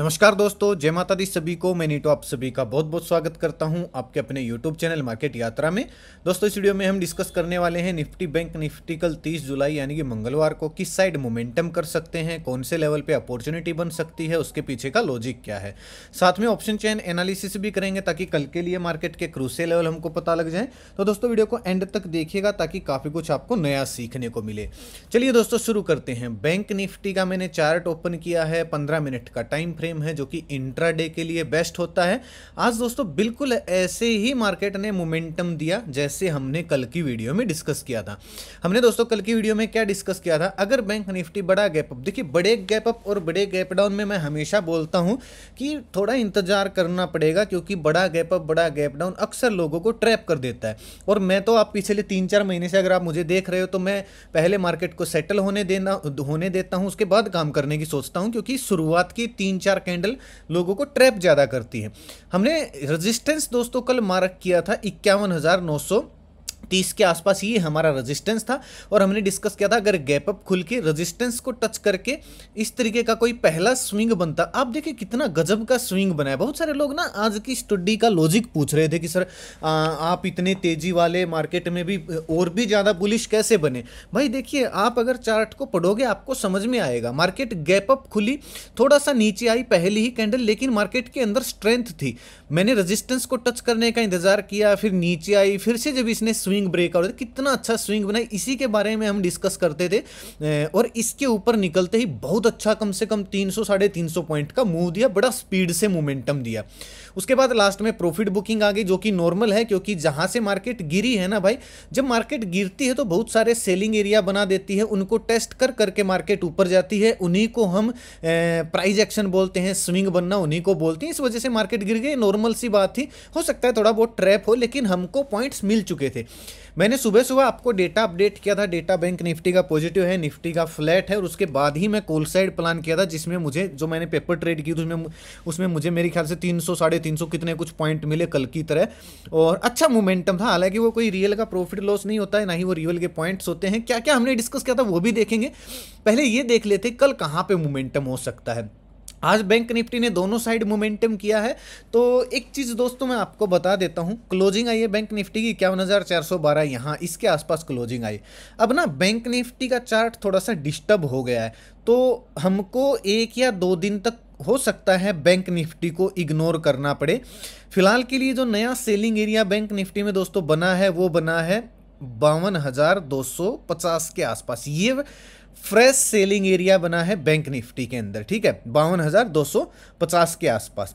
नमस्कार दोस्तों जय माता दी सभी को मैं नीटो आप सभी का बहुत बहुत स्वागत करता हूं आपके अपने यूट्यूब चैनल मार्केट यात्रा में दोस्तों इस वीडियो में हम डिस्कस करने वाले हैं निफ्टी बैंक निफ्टी कल 30 जुलाई यानी कि मंगलवार को किस साइड मोमेंटम कर सकते हैं कौन से लेवल पे अपॉर्चुनिटी बन सकती है उसके पीछे का लॉजिक क्या है साथ में ऑप्शन चैन एनालिसिस भी करेंगे ताकि कल के लिए मार्केट के क्रूसे लेवल हमको पता लग जाए तो दोस्तों वीडियो को एंड तक देखिएगा ताकि काफ़ी कुछ आपको नया सीखने को मिले चलिए दोस्तों शुरू करते हैं बैंक निफ्टी का मैंने चार्ट ओपन किया है पंद्रह मिनट का टाइम फ्रेम फ्रेम है जो कि इंट्रा डे के लिए बेस्ट होता है आज दोस्तों बिल्कुल ऐसे ही मार्केट ने मोमेंटम दिया जैसे हमने कल की वीडियो में डिस्कस किया था हमने दोस्तों कल की वीडियो में क्या डिस्कस किया था अगर बैंक निफ्टी बड़ा गैप अप देखिए बड़े गैप अप और बड़े गैप डाउन में मैं हमेशा बोलता हूँ कि थोड़ा इंतजार करना पड़ेगा क्योंकि बड़ा गैप अप बड़ा गैप डाउन अक्सर लोगों को ट्रैप कर देता है और मैं तो आप पिछले तीन चार महीने से अगर आप मुझे देख रहे हो तो मैं पहले मार्केट को सेटल होने देना होने देता हूँ उसके बाद काम करने की सोचता हूँ क्योंकि शुरुआत की तीन चार चार कैंडल लोगों को ट्रैप ज़्यादा करती है हमने रजिस्टेंस दोस्तों कल मार्क किया था इक्यावन तीस के आसपास ये हमारा रेजिस्टेंस था और हमने डिस्कस किया था अगर गैप अप खुल के रेजिस्टेंस को टच करके इस तरीके का कोई पहला स्विंग बनता आप देखिए कितना गजब का स्विंग बना है बहुत सारे लोग ना आज की स्टडी का लॉजिक पूछ रहे थे कि सर आ, आप इतने तेजी वाले मार्केट में भी और भी ज़्यादा बुलिश कैसे बने भाई देखिए आप अगर चार्ट को पढ़ोगे आपको समझ में आएगा मार्केट गैप अप खुली थोड़ा सा नीचे आई पहली ही कैंडल लेकिन मार्केट के अंदर स्ट्रेंथ थी मैंने रजिस्टेंस को टच करने का इंतजार किया फिर नीचे आई फिर से जब इसने स्विंग ब्रेक आउट कितना अच्छा स्विंग बनाए इसी के बारे में हम डिस्कस करते थे और इसके ऊपर निकलते ही बहुत अच्छा कम से कम तीन सौ साढ़े तीन सौ पॉइंट का मूव दिया बड़ा स्पीड से मोमेंटम दिया उसके बाद लास्ट में प्रॉफिट बुकिंग आ गई जो कि नॉर्मल है क्योंकि जहाँ से मार्केट गिरी है ना भाई जब मार्केट गिरती है तो बहुत सारे सेलिंग एरिया बना देती है उनको टेस्ट कर करके मार्केट ऊपर जाती है उन्हीं को हम प्राइज एक्शन बोलते हैं स्विंग बनना उन्हीं को बोलते हैं इस वजह से मार्केट गिर गई नॉर्मल सी बात थी हो सकता है थोड़ा बहुत ट्रैप हो लेकिन हमको पॉइंट्स मिल चुके थे मैंने सुबह सुबह आपको डेटा अपडेट किया था डेटा बैंक निफ्टी का पॉजिटिव है निफ्टी का फ्लैट है और उसके बाद ही मैं कोल साइड प्लान किया था जिसमें मुझे जो मैंने पेपर ट्रेड की थी उसमें उसमें मुझे मेरे ख्याल से तीन सौ साढ़े तीन सौ कितने कुछ पॉइंट मिले कल की तरह और अच्छा मोमेंटम था हालांकि वो कोई रियल का प्रॉफिट लॉस नहीं होता है ना ही वो रियल के पॉइंट्स होते हैं क्या क्या हमने डिस्कस किया था वो भी देखेंगे पहले ये देख लेते कल कहाँ पर मोमेंटम हो सकता है आज बैंक निफ्टी ने दोनों साइड मोमेंटम किया है तो एक चीज़ दोस्तों मैं आपको बता देता हूँ क्लोजिंग आई है बैंक निफ्टी की इक्यावन हज़ार चार सौ बारह यहाँ इसके आसपास क्लोजिंग आई अब ना बैंक निफ्टी का चार्ट थोड़ा सा डिस्टर्ब हो गया है तो हमको एक या दो दिन तक हो सकता है बैंक निफ्टी को इग्नोर करना पड़े फिलहाल के लिए जो नया सेलिंग एरिया बैंक निफ्टी में दोस्तों बना है वो बना है बावन हज़ार दो सौ पचास के आसपास ये फ्रेश सेलिंग एरिया बना है बैंक निफ्टी के अंदर ठीक है बावन के आसपास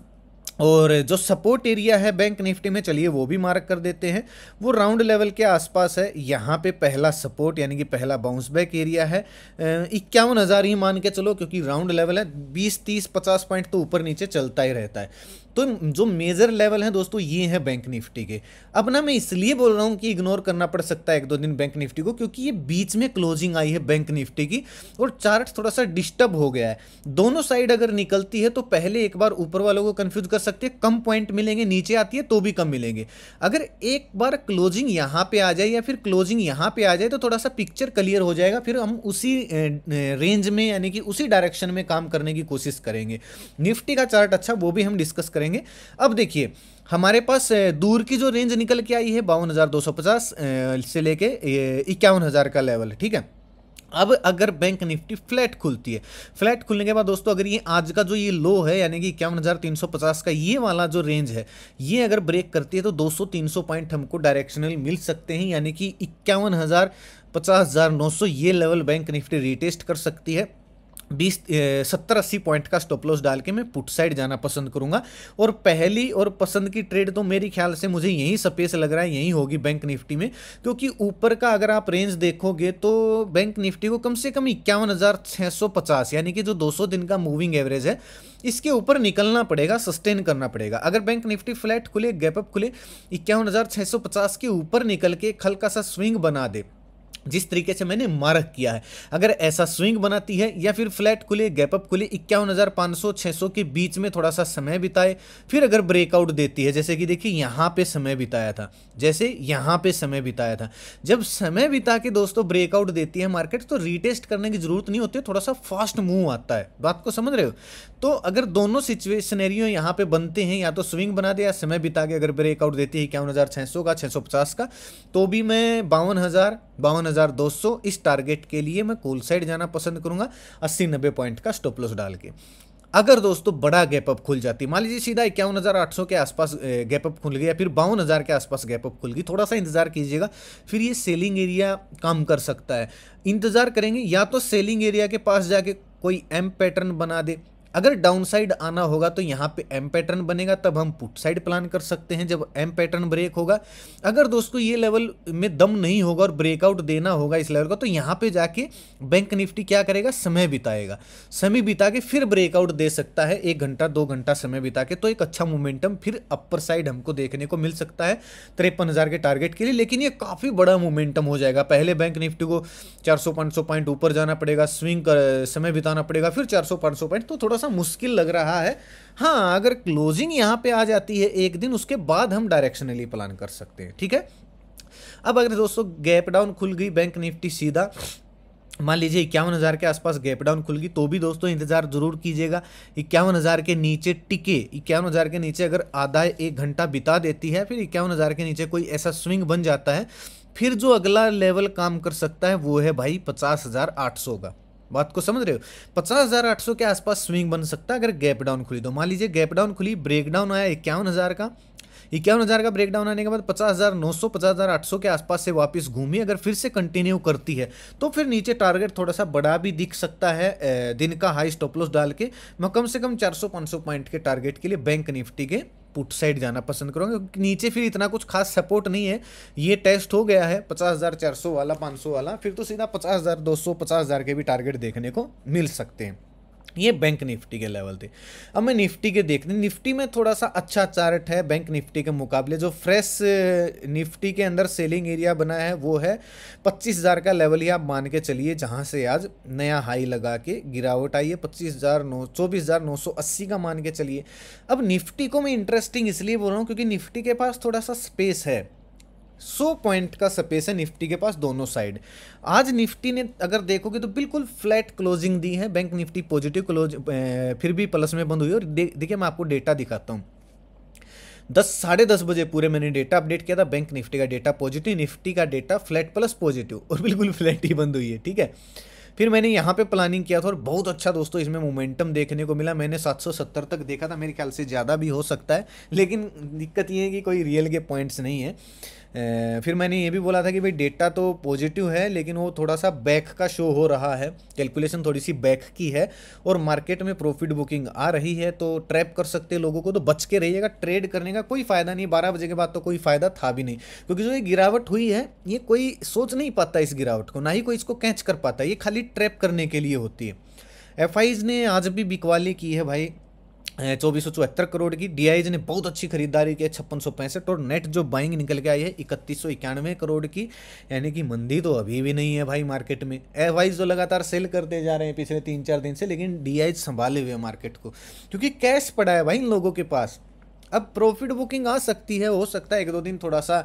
और जो सपोर्ट एरिया है बैंक निफ्टी में चलिए वो भी मार्क कर देते हैं वो राउंड लेवल के आसपास है यहाँ पे पहला सपोर्ट यानी कि पहला बाउंस बैक एरिया है इक्यावन हज़ार ही मान के चलो क्योंकि राउंड लेवल है 20 30 50 पॉइंट तो ऊपर नीचे चलता ही रहता है तो जो मेजर लेवल है दोस्तों ये है बैंक निफ्टी के अब ना मैं इसलिए बोल रहा हूं कि इग्नोर करना पड़ सकता है एक दो दिन बैंक निफ्टी को क्योंकि ये बीच में क्लोजिंग आई है बैंक निफ्टी की और चार्ट थोड़ा सा डिस्टर्ब हो गया है दोनों साइड अगर निकलती है तो पहले एक बार ऊपर वालों को कंफ्यूज कर सकते हैं कम पॉइंट मिलेंगे नीचे आती है तो भी कम मिलेंगे अगर एक बार क्लोजिंग यहां पर आ जाए या फिर क्लोजिंग यहां पर आ जाए तो थोड़ा सा पिक्चर क्लियर हो जाएगा फिर हम उसी रेंज में यानी कि उसी डायरेक्शन में काम करने की कोशिश करेंगे निफ्टी का चार्ट अच्छा वो भी हम डिस्कस करेंगे करेंगे अब देखिए हमारे पास दूर की जो रेंज निकल के आई है बावन से लेके इक्यावन हज़ार का लेवल ठीक है अब अगर बैंक निफ्टी फ्लैट खुलती है फ्लैट खुलने के बाद दोस्तों अगर ये आज का जो ये लो है यानी कि इक्यावन हज़ार तीन सौ पचास का ये वाला जो रेंज है ये अगर ब्रेक करती है तो 200-300 पॉइंट हमको डायरेक्शनल मिल सकते हैं यानी कि इक्यावन हज़ार पचास हज़ार नौ सौ ये लेवल बैंक निफ्टी रिटेस्ट कर सकती है बीस सत्तर अस्सी पॉइंट का स्टॉप लॉस डाल के मैं पुट साइड जाना पसंद करूंगा और पहली और पसंद की ट्रेड तो मेरे ख्याल से मुझे यहीं सपेस लग रहा है यहीं होगी बैंक निफ्टी में क्योंकि ऊपर का अगर आप रेंज देखोगे तो बैंक निफ्टी को कम से कम इक्यावन हज़ार छः सौ पचास यानी कि जो दो सौ दिन का मूविंग एवरेज है इसके ऊपर निकलना पड़ेगा सस्टेन करना पड़ेगा अगर बैंक निफ्टी फ्लैट खुले गैपअप खुले इक्यावन हज़ार छः सौ पचास के ऊपर निकल के एक हल्का सा स्विंग बना दे जिस तरीके से मैंने मार्क किया है अगर ऐसा स्विंग बनाती है या फिर फ्लैट खुले गैपअप खुले इक्यावन हज़ार पाँच सौ छह सौ के बीच में थोड़ा सा समय बिताए फिर अगर ब्रेकआउट देती है जैसे कि देखिए यहाँ पे समय बिताया था जैसे यहाँ पे समय बिताया था जब समय बिता के दोस्तों ब्रेकआउट देती है मार्केट तो रीटेस्ट करने की जरूरत नहीं होती थोड़ा सा फास्ट मूव आता है बात को समझ रहे हो तो अगर दोनों सिचुएशनरियो यहाँ पे बनते हैं या तो स्विंग बना दे या समय बिता के अगर ब्रेकआउट देती है इक्यावन हज़ार छः सौ का छः सौ पचास का तो भी मैं बावन हज़ार बावन हज़ार दो सौ इस टारगेट के लिए मैं कोल साइड जाना पसंद करूँगा अस्सी नब्बे पॉइंट का स्टॉप लॉस डाल के अगर दोस्तों बड़ा गैप अप खुल जाती मान लीजिए सीधा इक्यावन हज़ार आठ सौ के आसपास गैप अप खुल गया फिर बावन हज़ार के आसपास गैप अप खुल गई थोड़ा सा इंतज़ार कीजिएगा फिर ये सेलिंग एरिया काम कर सकता है इंतज़ार करेंगे या तो सेलिंग एरिया के पास जाके कोई एम पैटर्न बना दे अगर डाउन साइड आना होगा तो यहाँ पे एम पैटर्न बनेगा तब हम पुट साइड प्लान कर सकते हैं जब एम पैटर्न ब्रेक होगा अगर दोस्तों ये लेवल में दम नहीं होगा और ब्रेकआउट देना होगा इस लेवल का तो यहाँ पे जाके बैंक निफ्टी क्या करेगा समय बिताएगा समय बिता के फिर ब्रेकआउट दे सकता है एक घंटा दो घंटा समय बिता के तो एक अच्छा मोमेंटम फिर अपर साइड हमको देखने को मिल सकता है तिरपन के टारगेट के लिए लेकिन ये काफ़ी बड़ा मोमेंटम हो जाएगा पहले बैंक निफ्टी को चार सौ पॉइंट ऊपर जाना पड़ेगा स्विंग समय बिताना पड़ेगा फिर चार सौ पॉइंट तो थोड़ा सा सा मुश्किल लग रहा है हाँ अगर क्लोजिंग यहाँ पे आ जाती है एक दिन उसके बाद हम डायरेक्शनली प्लान कर सकते हैं ठीक है अब अगर दोस्तों गैप डाउन खुल गई बैंक निफ्टी सीधा मान लीजिए इक्यावन हज़ार के आसपास गैप डाउन खुल गई तो भी दोस्तों इंतज़ार जरूर कीजिएगा इक्यावन हज़ार के नीचे टिके इक्यावन हज़ार के नीचे अगर आधा एक घंटा बिता देती है फिर इक्यावन हज़ार के नीचे कोई ऐसा स्विंग बन जाता है फिर जो अगला लेवल काम कर सकता है वो है भाई पचास हज़ार आठ सौ का बात को समझ रहे हो पचास हज़ार आठ सौ के आसपास स्विंग बन सकता है अगर गैप डाउन खुली तो मान लीजिए गैप डाउन खुली ब्रेक डाउन आया इक्यावन हज़ार का इक्यावन हज़ार का ब्रेक डाउन आने के बाद पचास हज़ार नौ सौ पचास हज़ार आठ सौ के आसपास से वापस घूमी अगर फिर से कंटिन्यू करती है तो फिर नीचे टारगेट थोड़ा सा बड़ा भी दिख सकता है दिन का हाई स्टॉपलॉस डाल के मैं कम से कम चार सौ पांच सौ पॉइंट के टारगेट के लिए बैंक निफ्टी के पुट साइड जाना पसंद करूँगा क्योंकि नीचे फिर इतना कुछ खास सपोर्ट नहीं है ये टेस्ट हो गया है पचास हज़ार चार सौ वाला पाँच सौ वाला फिर तो सीधा पचास हज़ार दो सौ पचास हज़ार के भी टारगेट देखने को मिल सकते हैं ये बैंक निफ्टी के लेवल थे अब मैं निफ्टी के देखते निफ्टी में थोड़ा सा अच्छा चार्ट है बैंक निफ्टी के मुकाबले जो फ्रेश निफ्टी के अंदर सेलिंग एरिया बना है वो है 25,000 का लेवल ही आप मान के चलिए जहाँ से आज नया हाई लगा के गिरावट आई है पच्चीस हज़ार नौ चौबीस हज़ार नौ सौ अस्सी का मान के चलिए अब निफ्टी को मैं इंटरेस्टिंग इसलिए बोल रहा हूँ क्योंकि निफ्टी के पास थोड़ा सा स्पेस है सो पॉइंट का सपेस है निफ्टी के पास दोनों साइड आज निफ्टी ने अगर देखोगे तो बिल्कुल फ्लैट क्लोजिंग दी है बैंक निफ्टी पॉजिटिव क्लोज फिर भी प्लस में बंद हुई और देखिए मैं आपको डेटा दिखाता हूँ दस साढ़े दस बजे पूरे मैंने डेटा अपडेट किया था बैंक निफ्टी का डेटा पॉजिटिव निफ्टी का डेटा फ्लैट प्लस पॉजिटिव और बिल्कुल फ्लैट ही बंद हुई है ठीक है फिर मैंने यहाँ पे प्लानिंग किया था और बहुत अच्छा दोस्तों इसमें मोमेंटम देखने को मिला मैंने 770 तक देखा था मेरे ख्याल से ज़्यादा भी हो सकता है लेकिन दिक्कत ये है कि कोई रियल के पॉइंट्स नहीं है फिर मैंने ये भी बोला था कि भाई डेटा तो पॉजिटिव है लेकिन वो थोड़ा सा बैक का शो हो रहा है कैलकुलेशन थोड़ी सी बैक की है और मार्केट में प्रॉफिट बुकिंग आ रही है तो ट्रैप कर सकते लोगों को तो बच के रहिएगा ट्रेड करने का कोई फ़ायदा नहीं बारह बजे के बाद तो कोई फ़ायदा था भी नहीं क्योंकि जो ये गिरावट हुई है ये कोई सोच नहीं पाता इस गिरावट को ना ही कोई इसको कैच कर पाता ये खाली ट्रैप करने के लिए होती है एफ ने आज भी बिकवाली की है भाई चौबीस सौ चौहत्तर करोड़ की डीआईज ने बहुत अच्छी खरीदारी की है छप्पन सौ पैंसठ और नेट जो बाइंग निकल के आई है इकतीस सौ इक्यानवे करोड़ की यानी कि मंदी तो अभी भी नहीं है भाई मार्केट में ए वाइज जो लगातार सेल करते जा रहे हैं पिछले तीन चार दिन से लेकिन डीआईज संभाले हुए मार्केट को क्योंकि कैश पड़ा है भाई इन लोगों के पास अब प्रॉफिट बुकिंग आ सकती है हो सकता है एक दो दिन थोड़ा सा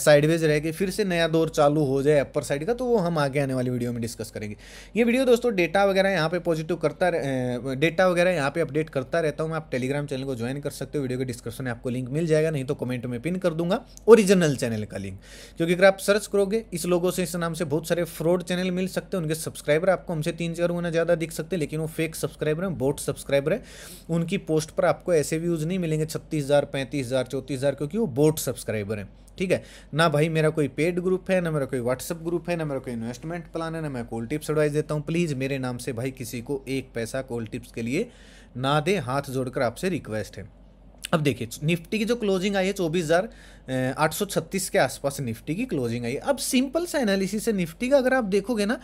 साइडवेज रह के फिर से नया दौर चालू हो जाए अपर साइड का तो वो हम आगे आने वाली वीडियो में डिस्कस करेंगे ये वीडियो दोस्तों डेटा वगैरह यहाँ पे पॉजिटिव करता डेटा वगैरह यहाँ पे अपडेट करता रहता हूँ आप टेलीग्राम चैनल को ज्वाइन कर सकते हो वीडियो के डिस्क्रिप्शन में आपको लिंक मिल जाएगा नहीं तो कमेंट में पिन कर दूंगा ओरिजिनल चैनल का लिंक क्योंकि अगर आप सर्च करोगे इस लोगों से इस नाम से बहुत सारे फ्रॉड चैनल मिल सकते हैं उनके सब्सक्राइबर आपको हमसे तीन चार गुना ज़्यादा दिख सकते हैं लेकिन वो फेक सब्सक्राइबर हैं बोट सब्सक्राइबर है उनकी पोस्ट पर आपको ऐसे व्यूज़ नहीं मिलेंगे छत्तीस हज़ार पैंतीस हज़ार चौंतीस हज़ार क्योंकि वो बोट सब्सक्राइबर हैं ठीक है ना भाई मेरा कोई पेड ग्रुप है ना मेरा कोई व्हाट्सअप ग्रुप है ना मेरा कोई इन्वेस्टमेंट प्लान है ना मैं कॉल टिप्स एडवाइस देता हूँ प्लीज़ मेरे नाम से भाई किसी को एक पैसा कॉल टिप्स के लिए ना दे हाथ जोड़कर आपसे रिक्वेस्ट है अब देखिए निफ्टी की जो क्लोजिंग आई है चौबीस हज़ार आठ सौ छत्तीस के आसपास निफ्टी की क्लोजिंग आई है अब सिंपल सा एनालिसिस है निफ्टी का अगर आप देखोगे ना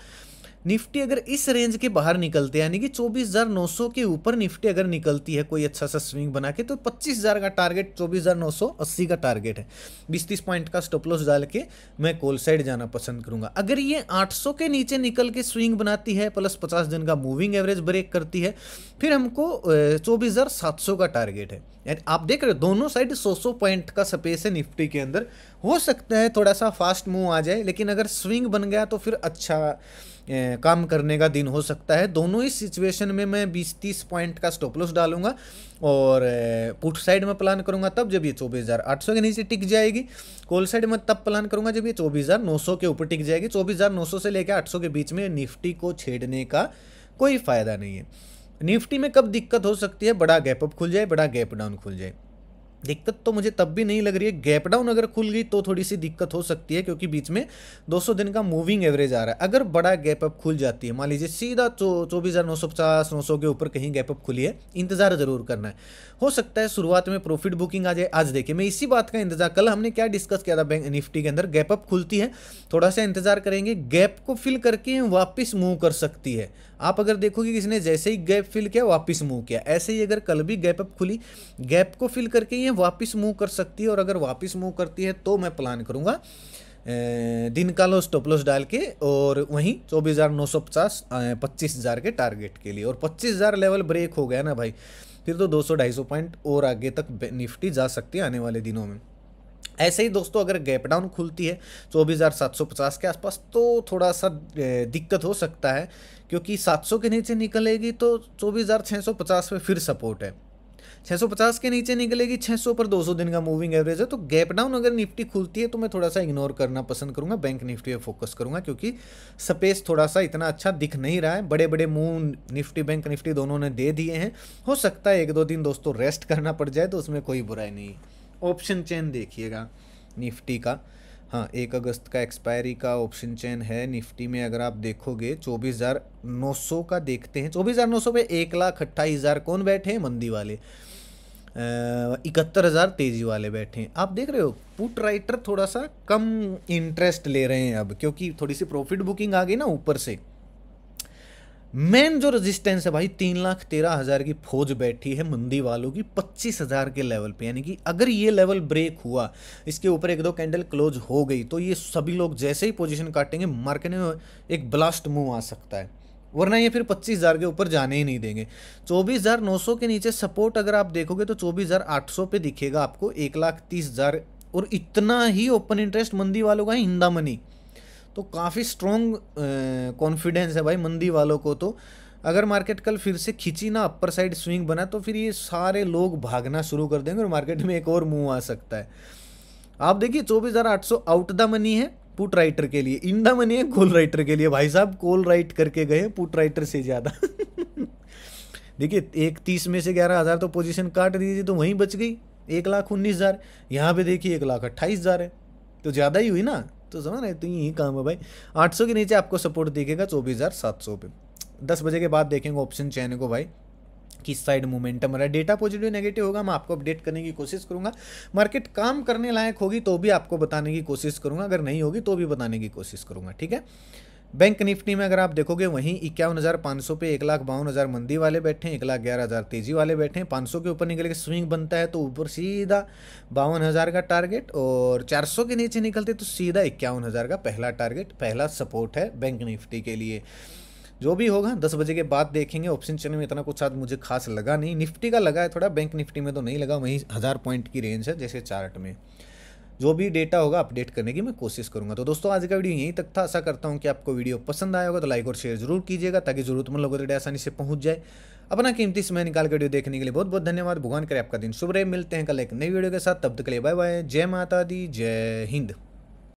निफ्टी अगर इस रेंज के बाहर निकलते हैं यानी कि 24,900 के ऊपर निफ्टी अगर निकलती है कोई अच्छा सा स्विंग बना के तो 25,000 का टारगेट 24,980 का टारगेट है 20-30 पॉइंट का स्टॉप लॉस डाल के मैं कोल साइड जाना पसंद करूंगा अगर ये 800 के नीचे निकल के स्विंग बनाती है प्लस पचास दिन का मूविंग एवरेज ब्रेक करती है फिर हमको चौबीस का टारगेट है आप देख रहे हो दोनों साइड सौ सौ पॉइंट का स्पेस है निफ्टी के अंदर हो सकता है थोड़ा सा फास्ट मूव आ जाए लेकिन अगर स्विंग बन गया तो फिर अच्छा काम करने का दिन हो सकता है दोनों ही सिचुएशन में मैं बीस तीस पॉइंट का स्टॉप लॉस डालूंगा और पुट साइड में प्लान करूंगा तब जब ये चौबीस हज़ार आठ सौ के नीचे टिक जाएगी कॉल साइड में तब प्लान करूंगा जब ये चौबीस हज़ार नौ सौ के ऊपर टिक जाएगी चौबीस हज़ार नौ सौ से लेकर आठ सौ के बीच में निफ्टी को छेड़ने का कोई फ़ायदा नहीं है निफ्टी में कब दिक्कत हो सकती है बड़ा गैप अप खुल जाए बड़ा गैप डाउन खुल जाए दिक्कत तो मुझे तब भी नहीं लग रही है गैप डाउन अगर खुल गई तो थोड़ी सी दिक्कत हो सकती है क्योंकि बीच में 200 दिन का मूविंग एवरेज आ रहा है अगर बड़ा गैप अप खुल जाती है मान लीजिए सीधा चौबीस हज़ार नौ सौ पचास नौ सौ के ऊपर कहीं गैप अप खुली है इंतज़ार ज़रूर करना है हो सकता है शुरुआत में प्रॉफिट बुकिंग आ जाए आज देखिए मैं इसी बात का इंतजार कल हमने क्या डिस्कस किया था बैंक निफ्टी के अंदर गैप अप खुलती है थोड़ा सा इंतजार करेंगे गैप को फिल करके वापस मूव कर सकती है आप अगर देखोगे कि ने जैसे ही गैप फिल किया वापस मूव किया ऐसे ही अगर कल भी गैप अप खुली गैप को फिल करके ये वापस मूव कर सकती है और अगर वापस मूव करती है तो मैं प्लान करूँगा दिन का लॉस टॉप लॉस डाल के और वहीं चौबीस हज़ार नौ सौ पचास पच्चीस हज़ार के टारगेट के लिए और पच्चीस हज़ार लेवल ब्रेक हो गया ना भाई फिर तो दो सौ ढाई सौ पॉइंट और आगे तक निफ्टी जा सकती है आने वाले दिनों में ऐसे ही दोस्तों अगर गैप डाउन खुलती है चौबीस हज़ार सात सौ पचास के आसपास तो थोड़ा सा दिक्कत हो सकता है क्योंकि 700 के नीचे निकलेगी तो चौबीस हज़ार छः सौ पचास पे फिर सपोर्ट है 650 के नीचे निकलेगी 600 पर 200 दिन का मूविंग एवरेज है तो गैप डाउन अगर निफ्टी खुलती है तो मैं थोड़ा सा इग्नोर करना पसंद करूंगा बैंक निफ्टी पे फोकस करूंगा क्योंकि स्पेस थोड़ा सा इतना अच्छा दिख नहीं रहा है बड़े बड़े मूव निफ्टी बैंक निफ्टी दोनों ने दे दिए हैं हो सकता है एक दो दिन दोस्तों रेस्ट करना पड़ जाए तो उसमें कोई बुराई नहीं ऑप्शन चेन देखिएगा निफ्टी का हाँ एक अगस्त का एक्सपायरी का ऑप्शन चैन है निफ्टी में अगर आप देखोगे चौबीस हज़ार नौ सौ का देखते हैं चौबीस हज़ार नौ सौ पे एक लाख अट्ठाईस हज़ार कौन बैठे हैं मंदी वाले इकहत्तर हज़ार तेज़ी वाले बैठे हैं आप देख रहे हो पुट राइटर थोड़ा सा कम इंटरेस्ट ले रहे हैं अब क्योंकि थोड़ी सी प्रॉफिट बुकिंग आ गई ना ऊपर से मेन जो रेजिस्टेंस है भाई तीन लाख तेरह हज़ार की फौज बैठी है मंदी वालों की पच्चीस हज़ार के लेवल पे यानी कि अगर ये लेवल ब्रेक हुआ इसके ऊपर एक दो कैंडल क्लोज हो गई तो ये सभी लोग जैसे ही पोजीशन काटेंगे मार्केट में एक ब्लास्ट मूव आ सकता है वरना ये फिर पच्चीस हज़ार के ऊपर जाने ही नहीं देंगे चौबीस हज़ार नौ सौ के नीचे सपोर्ट अगर आप देखोगे तो चौबीस हज़ार आठ सौ पे दिखेगा आपको एक लाख तीस हज़ार और इतना ही ओपन इंटरेस्ट मंदी वालों का है इंदा मनी तो काफ़ी स्ट्रॉन्ग कॉन्फिडेंस है भाई मंदी वालों को तो अगर मार्केट कल फिर से खींची ना अपर साइड स्विंग बना तो फिर ये सारे लोग भागना शुरू कर देंगे और मार्केट में एक और मूव आ सकता है आप देखिए चौबीस हज़ार आठ सौ आउट द मनी है पुट राइटर के लिए इन द मनी है कॉल राइटर के लिए भाई साहब कॉल राइट करके गए पुट राइटर से ज़्यादा देखिए एक तीस में से ग्यारह हज़ार तो पोजिशन काट दीजिए तो वहीं बच गई एक लाख उन्नीस हज़ार यहाँ पे देखिए एक लाख अट्ठाईस हज़ार है तो ज़्यादा ही हुई ना तो समझ रहे तो यही काम है भाई 800 के नीचे आपको सपोर्ट दिखेगा चौबीस हज़ार सात सौ पे दस बजे के बाद देखेंगे ऑप्शन चैन को भाई किस साइड मोमेंटम रहा डेटा पॉजिटिव नेगेटिव होगा मैं आपको अपडेट करने की कोशिश करूंगा मार्केट काम करने लायक होगी तो भी आपको बताने की कोशिश करूंगा अगर नहीं होगी तो भी बताने की कोशिश करूंगा ठीक है बैंक निफ्टी में अगर आप देखोगे वहीं इक्यावन हज़ार पाँच सौ पे एक लाख बावन हज़ार मंदी वाले बैठे हैं एक लाख ग्यारह हज़ार तेजी वाले बैठे हैं पाँच सौ के ऊपर निकल के स्विंग बनता है तो ऊपर सीधा बावन हज़ार का टारगेट और चार सौ के नीचे निकलते तो सीधा इक्यावन हज़ार का पहला टारगेट पहला सपोर्ट है बैंक निफ्टी के लिए जो भी होगा दस बजे के बाद देखेंगे ऑप्शन चेन में इतना कुछ आज मुझे खास लगा नहीं निफ्टी का लगा है थोड़ा बैंक निफ्टी में तो नहीं लगा वहीं हज़ार पॉइंट की रेंज है जैसे चार्ट में जो भी डेटा होगा अपडेट करने की मैं कोशिश करूँगा तो दोस्तों आज का वीडियो यहीं तक था ऐसा करता हूँ कि आपको वीडियो पसंद आया होगा तो लाइक और शेयर जरूर कीजिएगा ताकि जरूरतमंद लोगों तक आसानी से पहुंच जाए अपना कीमती समय निकाल के वीडियो देखने के लिए बहुत बहुत धन्यवाद भगवान करे आपका दिन शुभ रहे मिलते हैं कल एक नई वीडियो के साथ तब तक के लिए बाय बाय जय माता दी जय हिंद